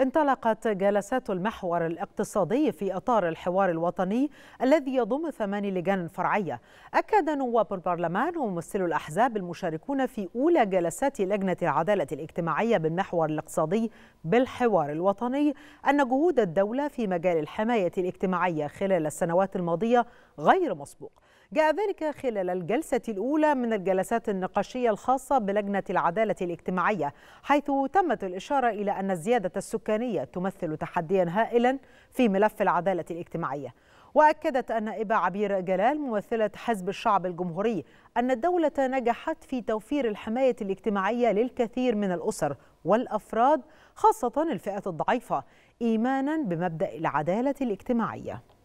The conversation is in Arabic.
انطلقت جلسات المحور الاقتصادي في إطار الحوار الوطني الذي يضم ثماني لجان فرعية أكد نواب البرلمان وممثلو الأحزاب المشاركون في أولى جلسات لجنة العدالة الاجتماعية بالمحور الاقتصادي بالحوار الوطني أن جهود الدولة في مجال الحماية الاجتماعية خلال السنوات الماضية غير مسبوق جاء ذلك خلال الجلسة الأولى من الجلسات النقاشية الخاصة بلجنة العدالة الاجتماعية حيث تمت الإشارة إلى أن الزيادة السكانية السكانية تمثل تحديا هائلا في ملف العدالة الاجتماعية وأكدت النائبة عبير جلال ممثلة حزب الشعب الجمهوري أن الدولة نجحت في توفير الحماية الاجتماعية للكثير من الأسر والأفراد خاصة الفئات الضعيفة إيمانا بمبدأ العدالة الاجتماعية